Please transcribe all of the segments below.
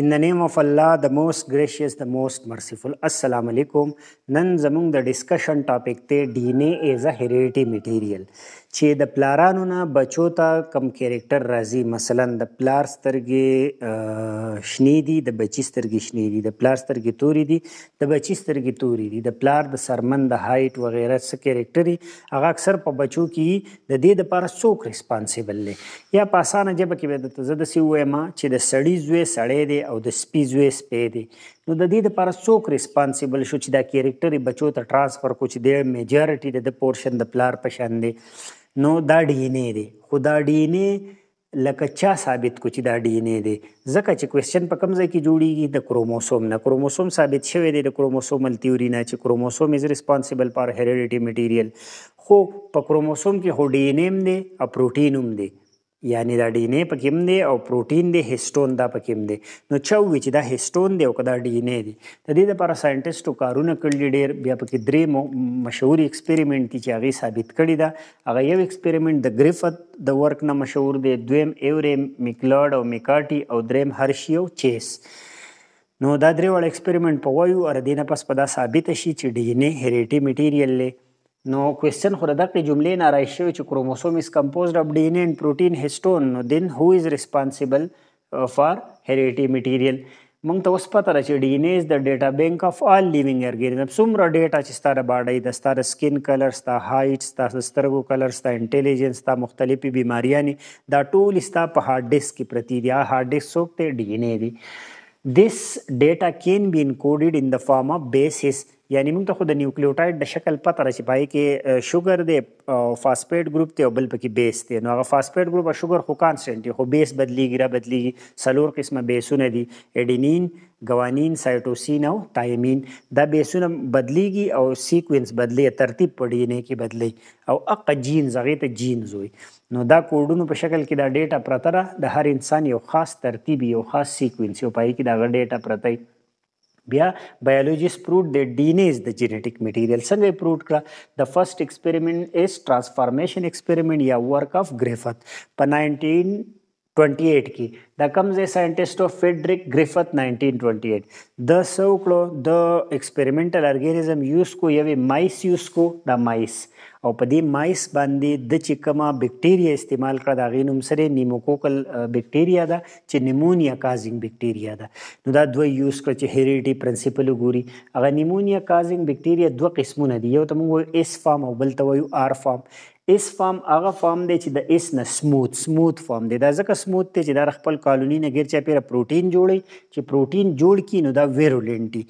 In the name of Allah, the most gracious, the most merciful. Assalamu alaikum. Nan زموږ د ډیسکشن ټاپک ته ډي ان اي از ا هيريټي میټیریل چې د پلارانو نه بچو ته کم کیریکټر راځي مثلا د پلار سترګې شنې دي د بچی سترګې شنې دي د پلار سترګې توري دي د بچی سترګې توري دي د پلار د سرمن د هایټ وغیرہ څه کیریکټري هغه اکثر په بچو کې د دې لپاره څوک ریسپانسیبل دی یا په اسانه جبه کې به د تزه د سی وایم چې د سړی زوی سړی دی او د سپي زوی سپی دی نو د دې لپاره څوک ریسپانسیبل شو چې دا کیریکټر بچو ته ترانسفر کو چې د میجارټي د پورشن د پلار پشان دی نو دا ډي ان اي دی خو دا ډي ان اي لکه چا ثابت کو چې دا ډي ان اي دی ځکه چې کوېشن په کوم ځای کې جوړیږي د کروموسوم نه کروموسوم ثابت شوی دی د کروموسومل تیوري نه چې کروموسوم از ریسپانسیبل فار هریډیټي میټیریل خو په کروموسوم کې هډینم دی او پروتینوم دی یعنی دا ډی ان پکې هم دی او پروټین دی هیسټون دا پکې هم دی نو چا وی چې دا هیسټون دی او کدا ډی ان دی د دې لپاره ساينټیسټو کارونه کړل ډیر بیا پکې درې مشهور ایکسپریمنٹ دي چې هغه ثابت کړی دا هغه یو ایکسپریمنٹ د گریفت د ورک نه مشهور دی دویم ایوري میکلارډ او میکارټي او دریم هرشیو چیس نو دا درې وړ ایکسپریمنٹ په وایو ار دینه پس پدا ثابت شي چې ډی ان هریټي میټیریل له نو کوېسچن خو د دغې جملې نه راشي چې کروموسوم از کمپوزډ اف ډي ان اینډ پروټین هیسټون نو دین هو از ریسپانسیبل فار هریټي میټیریل مونږ ته اوس پته ده چې ډي ان از د ډیټا بینک اف آل لیوینګ ارګینزم څومره ډیټا چې ستاره باډی د ستاره سکین کلر ستا هایټ ستا سترګو کلر ستا انټیلیجنس ستا مختلفې بیماریانی دا ټول ستا په هارد ډیسک کې پرتی دی هارد ډیسک څوک ته ډي ان اے دی this data can be encoded in the form of bases یعنی موږ ته خو د نیوکلیوټاید د شکل پته راځي پای کې شوګر دی فاسفیټ ګروپ ته بل پکې بیس دی نو هغه فاسفیټ ګروپ او شوګر خو کانسټنت دی خو بیس بدلیږي را بدلیږي سلور قسمه بیسونه دي اډینین ګوانین سایټوسین او تایمین دا بیسونه بدلیږي او سیکوینس بدلی ترتیب پړي نه کې بدلی او اق جین زغې ته جین زوي نو دا کوډونو په شکل کې دا ډیټا پرتره د هر انسان یو خاص ترتیب یو خاص سیکوینس یو پای کې دا ډیټا پرتای बिया biologist prove the DNA is the genetic material संग prove करा the first experiment is transformation experiment या work of Griffith पर 28 की. That comes a scientist of Frederick Griffith 1928. The so the experimental organism used کو یوی mice used کو دا mice او په دې مایس باندې د چکما بکټیریا استعمال کړه دا غینوم سره نیموکوکل بکټیریا ده چې نیمونیا کازینګ بکټیریا ده نو دا دوه یوز کړ چې هریټی پرنسپل وګوري هغه نیمونیا کازینګ بکټیریا دوه قسمونه دي یو ته موږ ایس فارم او بل ته وایو آر فارم اس فارم هغه فارم دی چې د اس نه سموت سموت فارم دی دا ځکه سموت دی چې دا خپل کالونی نه ګرځي پیره پروتین جوړي چې پروتین جوړ کی نو دا ویرولنټ دی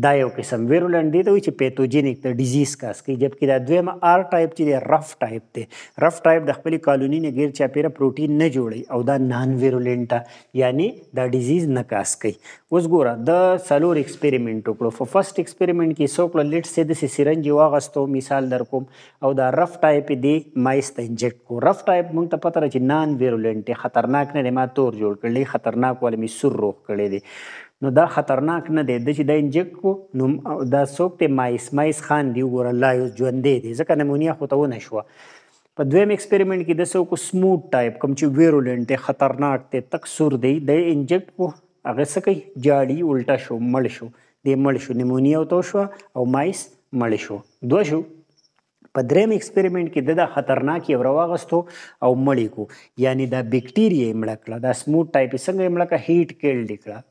دا یو قسم ویرولنت دی ته وي چې پیتوجینیک د ډیزیز کاس کوي جبکې دا دویم آر ټایپ چې دی رف ټایپ دی رف ټایپ د خپل کالونی نه غیر چاپیره پروتین نه جوړي او دا نان ویرولنت یعنی دا ډیزیز نه کاس کوي اوس ګوره د سلور ایکسپریمنت وکړو په فرست ایکسپریمنت کې څو کله لیټ سي د سیرنج واغستو مثال در کوم او دا رف ټایپ دی مایس ته انجکټ کو رف ټایپ مونږ ته پته را چې نان ویرولنت خطرناک نه ما تور جوړ کړلې خطرناک ولې می سر روغ کړلې دي نو دا خطرناک نه دی د چې د انجکټ کو نو دا څوک ته مایس مایس خان دی ګور الله یو ژوند دی ځکه نمونیا خو ته ونه شو په دویم ایکسپریمنت کې د سو کو سموټ ټایپ کوم چې ویرولنت دی خطرناک دی تکسر دی د انجکټ کو هغه سکی جاړي الټا شو مړ شو د مړ شو نیمونیا او تو شو او مایس مړ شو دوه شو په دریم ایکسپریمنت کې د خطرناک یو راوغستو او مړی کو یعنی دا بیکټیریا مړکړه دا سموټ ټایپ څنګه مړکړه هیټ کېل لیکړه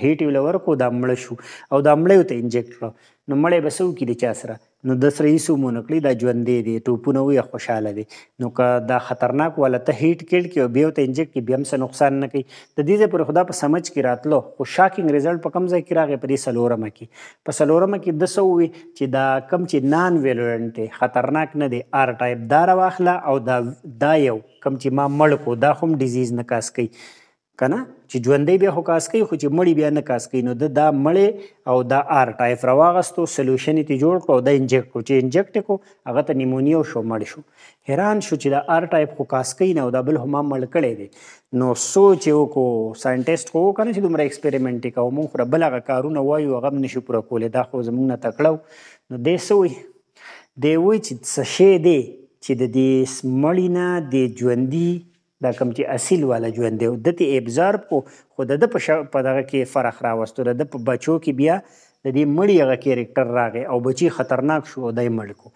هیټ یې لورکو دا مړ شو او دا مړ یو ته انجکټ کړو نو مړې به څه وکړي چا سره نو د سره یې سمو نکړي دا ژوندې دي ټوپونه وي خوشاله دي نو که دا خطرناک والا ته هیټ کېل کې او بیا ته انجکټ کې بیا هم څه نقصان نه کوي د دې پر خدا په سمج کې راتلو خو شاکینګ رزلټ په کم ځای کې راغی په دې سلورمه کې په سلورمه کې د سو وي چې دا کم چې نان ویلورنټ خطرناک نه دي آر ټایپ دا راواخله او دا دا یو کم چې ما مړ کو دا هم ډیزیز نکاس کوي کنه چې ژوندۍ به هو کاس کوي خو چې مړی بیا نه کاس کوي نو د دا مړی او دا آر ټایپ راواغستو سولوشن ته جوړ کړو د انجکټ کو چې انجکټ کو هغه ته نیمونیا شو مړ شو حیران شو چې دا آر ټایپ خو کاس کوي نه او دا بل هم مړ کړي دي نو سوچ یو کو ساينټیسټ کو کنه چې دومره ایکسپریمنت کوي مونږ خو بل هغه کارونه وایو هغه نشو پوره کولای دا خو زمونږ نه تکړو نو دې سوې دی وې چې څه شی دی چې د دې مړینا د ژوندۍ دا کوم چې اصل والا ژوند دی د تی ابزار په خود د په دغه کې فرخ راوستو د په بچو کې بیا د دې مړی هغه کیریکټر راغی او بچی خطرناک شو دای ملکو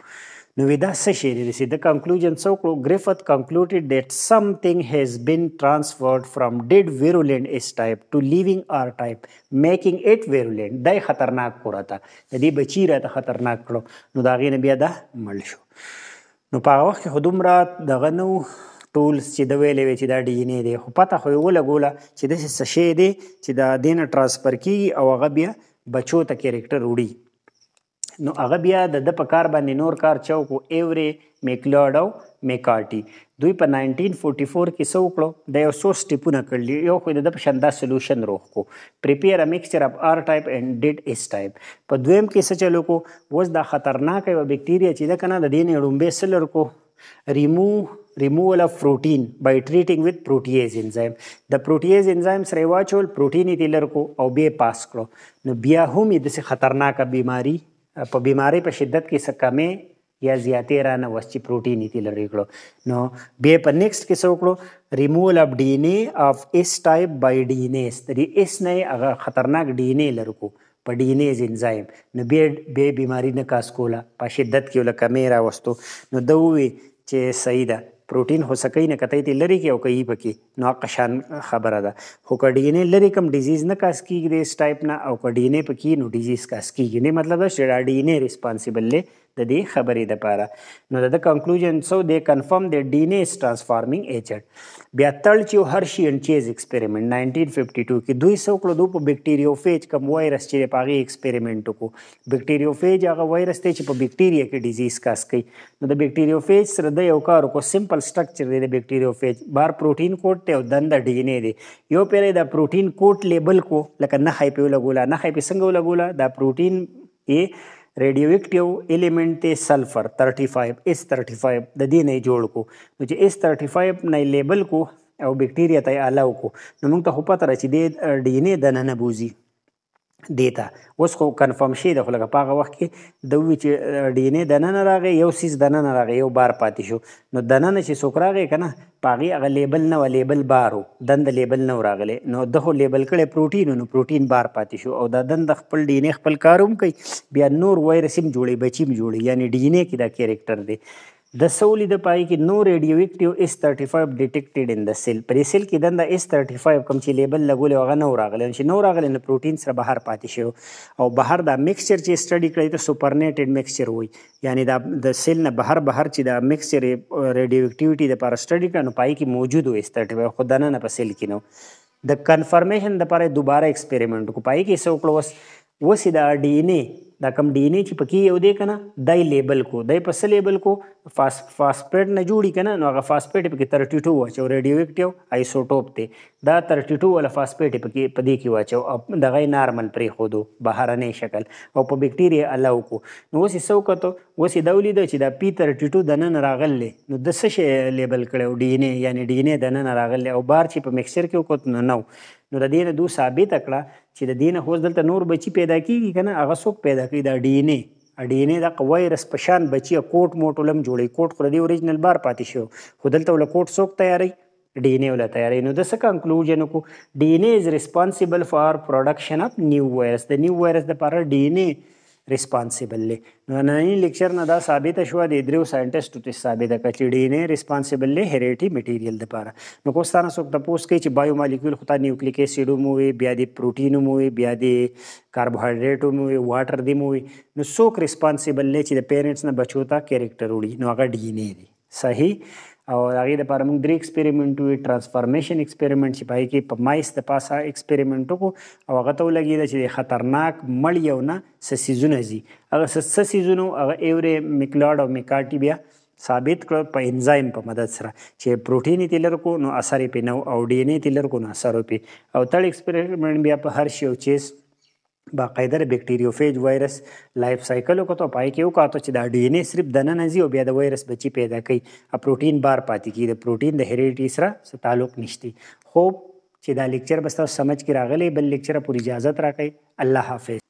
نو ودا څه شی لري د کنکلوژن سو کلو گریفت کنکلوډډ دټ something has been transferred from dead virulent S type to living R type making it virulent دای خطرناک کړه تا د دې بچی را ته خطرناک کړه نو دا غینه بیا دا مړ شو نو په هغه وخت کې هدومره دغه نو ټولز چې د ویلې وی چې دا ډی ان ای دی خو پته خو یې ولګوله چې داسې څه شی دی چې دا دینه ترانسفر کیږي او هغه بیا بچو ته کیریکټر وړي نو هغه بیا د د په کار باندې نور کار چوکو ایوري میکلارډ او میکارټي دوی په 1944 کې څو کړو د یو سو سټیپونه کړل یو خو د په شاندا سولوشن روخ کو پریپیر ا میکسچر اف آر ټایپ اینڈ ډیډ اس ټایپ په دویم کې څه چلو کو وز دا خطرناک یو بیکټیریا چې دا کنه د دینې رومبه سلر کو remove removal of protein by treating with protease enzyme the protease enzyme سره واچول پروتین یې تلر کو او بیا پاس کړو نو بیا هم د څه خطرناک بیماری په بیماری په شدت کې څه کمې یا زیاتې را نه وسچی پروتین یې تلر کړو نو بیا په نیکست کې څه وکړو ریموول اف ډی ان اے اف اس ټایپ بای ډی ان اس ترې اس نه هغه خطرناک ډی ان اے لرکو په ډینیز انزایم نو بیا به بیماری نه کاس کوله په شدت کې ول کمې را وستو نو دوی چې صحیح ده پروتین هو سکه نه کته تی لری کې او کوي پکې نو قشان خبره ده هو کډی نه لری کم ډیزیز نه کاس کیږي دې ټایپ نه او کډی نه پکې نو ډیزیز کاس کیږي نه مطلب دا شډا ډی نه ریسپانسیبل له د دې خبرې د پاره نو د کنکلوژن سو دی کنفرم د ډی ان ایز ټرانسفارمینګ ایجنټ بیا تل چې هرشي ان چیز ایکسپریمنٹ 1952 کې دوی سو کړو دو په بیکټیریوفیج کم وایرس چې په هغه ایکسپریمنٹ کو بیکټیریوفیج هغه وایرس ته چې په بیکټیریا کې ډیزیز کاس کوي نو د بیکټیریوفیج سره د یو کار کو سمپل سټرکچر دی د بیکټیریوفیج بار پروتین کوټ ته دند د ډی ان ای دی یو پیره د پروتین کوټ لیبل کو لکه نه هایپیو لګولا نه هایپی څنګه لګولا د پروتین ای ریډیوکټیو الیمنٹ ته سلفر 35 اس 35 د دې نه جوړ کو نو چې اس 35 نه لیبل کو او بیکټیریا ته الاو کو نو موږ ته خو پته راځي د ډی ان اے د نه نبوزي دیتا اوس خو کنفرم شي د خو لکه په هغه وخت کې د وی چې ډی ان ای د نن راغی یو سیس د نن راغی یو بار پاتې شو نو د نن چې څوک راغی کنه پاغي هغه لیبل نه و لیبل بارو دند لیبل نه راغله نو دغه لیبل کړي پروتین نو پروتین بار پاتې شو او دا دند خپل ډی ان ای خپل کاروم کوي بیا نور وایرسیم جوړي بچیم جوړي یعنی ډی ان ای کې دا کیریکٹر دی The sole د پای کې نو ریډیواکټیو اس 35 ډیټیکټډ ان د سیل پرې سیل کې دنده اس 35 کم چې لیبل لګول وغه نو راغلی چې نو راغلی نو پروتین سره بهر پاتې شو او بهر دا میکسچر چې سټډي کړی ته سوپرنیټډ میکسچر وای یعنی دا د سیل نه بهر بهر چې دا میکسچر ریډیواکټیوټي د پر سټډي کړي نو پای کې موجود و اس 35 خدانه نه په سیل کې نو د کنفرمیشن د پاره دوباره ایکسپریمنٹ کو پای کې سو کلوس وسی دا ډی ان ای دا کم ډی ان ای چې پکې یو دی کنه دای لیبل کو دای په سل لیبل کو فاس فاسفیټ نه جوړی کنه نو هغه فاسفیټ پکې 32 واچو ریډیو اکټیو آیسوټوپ دی دا 32 ولا فاسفیټ پکې په دې کې واچو د غي نارمل پرې خودو بهرنې شکل او په بیکټیریا الاو کو نو وسې سو کتو وسې دولې د چې دا پی 32 د نن راغلې نو د څه لیبل کړو ډی ان ای یعنی ډی ان ای د نن راغلې او بار چې په مکسچر کې وکړو نو نو د دې نه دو ثابت کړه چې د دین هوس دلته نور بچی پیدا کیږي کنه هغه څوک پیدا کوي دا ډی ان ای ډی ان ای د وایرس پشان بچی کوټ موټولم جوړي کوټ خو د اوریجنل بار پاتې شو خو دلته ول کوټ څوک تیاری ډی ان ای ول تیاری نو د څه کنکلوژن کو ډی ان ای از ریسپانسیبل فار پروډکشن اف نیو وایرس د نیو وایرس د پر ډی ان ای ریسپانسیبلی نو نننی لیکچر نه دا ثابت شو د دریو ساينټیسټو ثابت کړ چې ډي ان اي ریسپانسیبلی هریټي میټیریل د پاره نو کوستانه څوک د پوس کې چې بایو مالیکول خو تا نیوکلیک اسید مو وي بیا د پروتین مو وي بیا د کاربوهایډریټ مو وي واټر دی مو وي نو څوک ریسپانسیبلی چې د پیرنټس نه بچو تا کیریکټر وړي نو هغه ډي ان اي دی صحیح او هغه د لپاره موږ درې ایکسپریمنت وی ترانسفورمیشن ایکسپریمنت چې پای کې په مایس د پاسه ایکسپریمنت کو او هغه ته لګید چې خطرناک مړ یو نه سسیزونه زی هغه سسیزونه هغه ایوره میکلاډ او میکارټی بیا ثابت کړ په انزایم په مدد سره چې پروتین تیلر کو نو اثر یې په نو او ډی ان تیلر کو نو اثر په او تل ایکسپریمنت بیا په هر شی او چیز باقاعده د بیکټریوفیج وایرس لایف سایکل کو ته پای کې وکاتو چې دا ډي ان ای صرف د نن نزي او بیا د وایرس بچی پیدا کوي ا پروتین بار پاتې کی د پروتین د هریټی سره څه تعلق نشتی خو چې دا لیکچر بس تاسو سمج کې راغلی بل لیکچر پوری اجازه راکړي الله حافظ